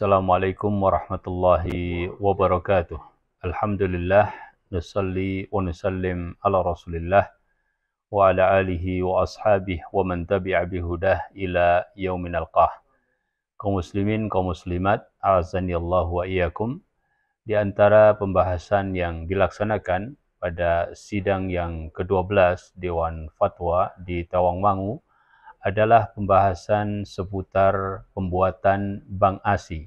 Assalamualaikum warahmatullahi wabarakatuh. Alhamdulillah nusalli wa nusallim ala Rasulillah wa ala alihi wa ashabihi wa man tabi'a bihudah ila yaumin alqah. Kaum muslimin, kaum muslimat, azani Allah wa iyakum. Di antara pembahasan yang dilaksanakan pada sidang yang ke-12 Dewan Fatwa di Tawangmangu adalah pembahasan seputar pembuatan Bank ASI,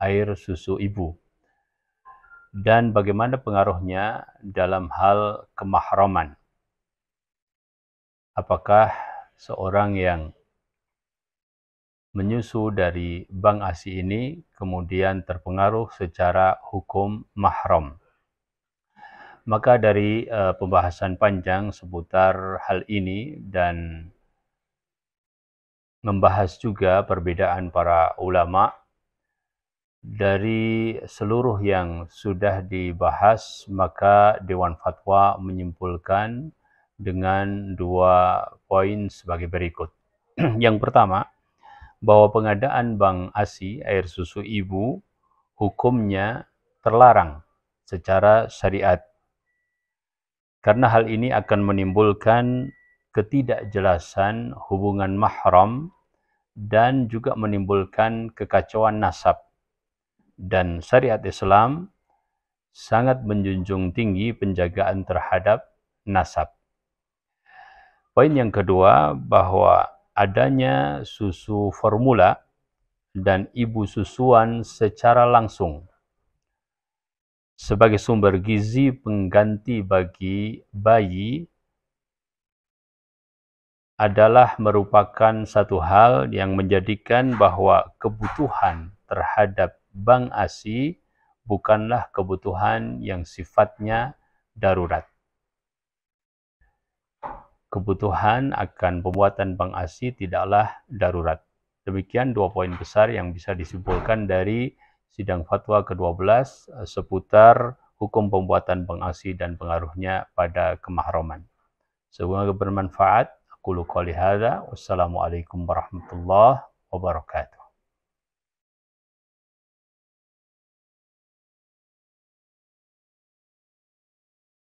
air susu ibu, dan bagaimana pengaruhnya dalam hal kemahraman. Apakah seorang yang menyusu dari Bank ASI ini kemudian terpengaruh secara hukum mahram? Maka dari uh, pembahasan panjang seputar hal ini dan membahas juga perbedaan para ulama dari seluruh yang sudah dibahas maka Dewan Fatwa menyimpulkan dengan dua poin sebagai berikut. yang pertama, bahwa pengadaan bank ASI air susu ibu hukumnya terlarang secara syariat. Karena hal ini akan menimbulkan ketidakjelasan hubungan mahram dan juga menimbulkan kekacauan nasab. Dan syariat Islam sangat menjunjung tinggi penjagaan terhadap nasab. Poin yang kedua bahwa adanya susu formula dan ibu susuan secara langsung sebagai sumber gizi pengganti bagi bayi adalah merupakan satu hal yang menjadikan bahwa kebutuhan terhadap bank ASI bukanlah kebutuhan yang sifatnya darurat. Kebutuhan akan pembuatan bank ASI tidaklah darurat. Demikian dua poin besar yang bisa disimpulkan dari sidang fatwa ke-12 eh, seputar hukum pembuatan bank ASI dan pengaruhnya pada kemahroman. Semoga bermanfaat. أقول قولي هذا والسلام عليكم ورحمة الله وبركاته